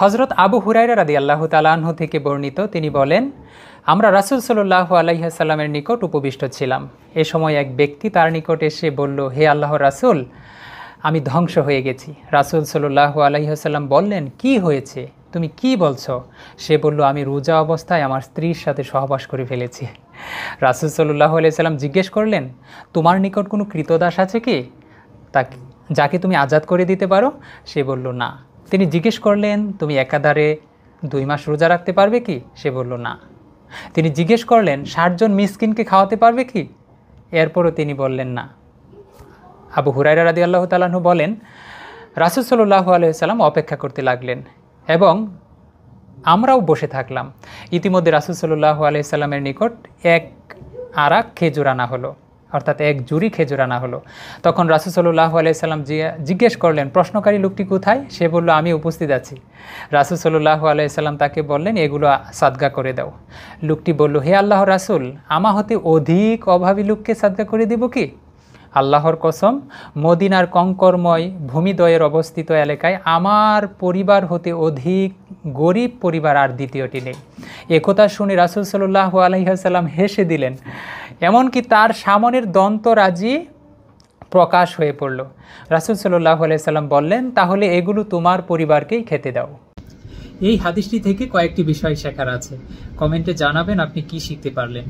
হজরত আবু হুরাইরা রাদি আল্লাহ তালাহ থেকে বর্ণিত তিনি বলেন আমরা রাসুল সাল্লাহ আলাইসাল্লামের নিকট উপবিষ্ট ছিলাম এ সময় এক ব্যক্তি তার নিকট এসে বলল হে আল্লাহ রাসুল আমি ধ্বংস হয়ে গেছি রাসুল সাল্লাহ আলাইসাল্লাম বললেন কি হয়েছে তুমি কি বলছো সে বলল আমি রোজা অবস্থায় আমার স্ত্রীর সাথে সহবাস করে ফেলেছি রাসুল সাল্লাহ আলাইসাল্লাম জিজ্ঞেস করলেন তোমার নিকট কোনো কৃতদাস আছে কি তা যাকে তুমি আজাদ করে দিতে পারো সে বলল না তিনি জিজ্ঞেস করলেন তুমি একাধারে দুই মাস রোজা রাখতে পারবে কি সে বলল না তিনি জিজ্ঞেস করলেন ষাটজন মিসকিনকে খাওয়াতে পারবে কি এরপরও তিনি বললেন না আবু হুরাইরা রাদি আল্লাহ তালাহু বলেন রাসুল সাল্লাহু আলহিসাল্লাম অপেক্ষা করতে লাগলেন এবং আমরাও বসে থাকলাম ইতিমধ্যে রাসুল সাল্লাহু আলহিসাল্লামের নিকট এক আরাক খেজুর আনা হলো অর্থাৎ এক জুরি খেজুর আনা হলো তখন রাসুসল্লাহ আলাইসাল্লাম জিজ্ঞেস করলেন প্রশ্নকারী লোকটি কোথায় সে বলল আমি উপস্থিত আছি রাসুসল্লাহ আলাইসাল্লাম তাকে বললেন এগুলো সাদগা করে দাও লোকটি বলল হে আল্লাহ রাসুল আমা হতে অধিক অভাবী লোককে সাদগা করে দেব কি আল্লাহর কসম মদিনার কঙ্করময় ভূমিদয়ের অবস্থিত এলাকায় আমার পরিবার হতে অধিক গরিব পরিবার আর দ্বিতীয়টি নেই একথা শুনে রাসুল সাল্লাহ আলহিহাসাল্লাম হেসে দিলেন এমনকি তার সামনের দন্তরাজি প্রকাশ হয়ে পড়ল রাসুল সাল্লাহ সাল্লাম বললেন তাহলে এগুলো তোমার পরিবারকেই খেতে দাও এই হাদিসটি থেকে কয়েকটি বিষয় শেখার আছে কমেন্টে জানাবেন আপনি কি শিখতে পারলেন